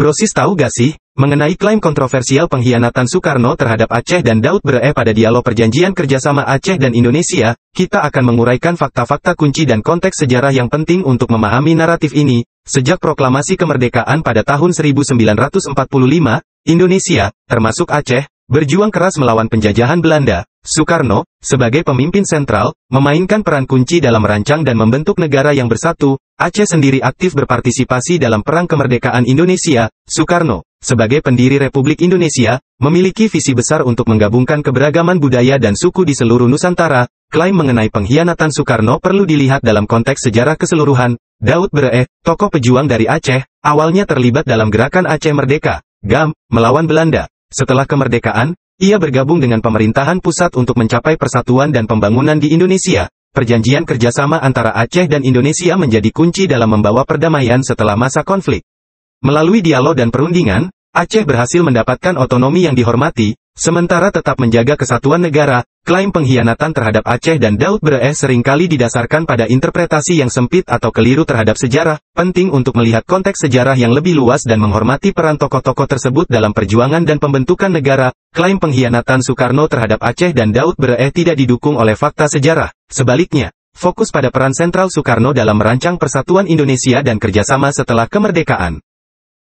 Brosis tahu gak sih, mengenai klaim kontroversial pengkhianatan Soekarno terhadap Aceh dan Daud Bere pada dialog perjanjian kerjasama Aceh dan Indonesia, kita akan menguraikan fakta-fakta kunci dan konteks sejarah yang penting untuk memahami naratif ini. Sejak proklamasi kemerdekaan pada tahun 1945, Indonesia, termasuk Aceh, berjuang keras melawan penjajahan Belanda. Soekarno, sebagai pemimpin sentral, memainkan peran kunci dalam merancang dan membentuk negara yang bersatu, Aceh sendiri aktif berpartisipasi dalam Perang Kemerdekaan Indonesia, Soekarno, sebagai pendiri Republik Indonesia, memiliki visi besar untuk menggabungkan keberagaman budaya dan suku di seluruh Nusantara, klaim mengenai pengkhianatan Soekarno perlu dilihat dalam konteks sejarah keseluruhan, Daud Bereh, tokoh pejuang dari Aceh, awalnya terlibat dalam gerakan Aceh Merdeka, GAM, melawan Belanda. Setelah kemerdekaan, ia bergabung dengan pemerintahan pusat untuk mencapai persatuan dan pembangunan di Indonesia. Perjanjian kerjasama antara Aceh dan Indonesia menjadi kunci dalam membawa perdamaian setelah masa konflik. Melalui dialog dan perundingan, Aceh berhasil mendapatkan otonomi yang dihormati, Sementara tetap menjaga kesatuan negara, klaim pengkhianatan terhadap Aceh dan Daud sering seringkali didasarkan pada interpretasi yang sempit atau keliru terhadap sejarah, penting untuk melihat konteks sejarah yang lebih luas dan menghormati peran tokoh-tokoh tersebut dalam perjuangan dan pembentukan negara, klaim pengkhianatan Soekarno terhadap Aceh dan Daud Bereh tidak didukung oleh fakta sejarah, sebaliknya. Fokus pada peran sentral Soekarno dalam merancang persatuan Indonesia dan kerjasama setelah kemerdekaan.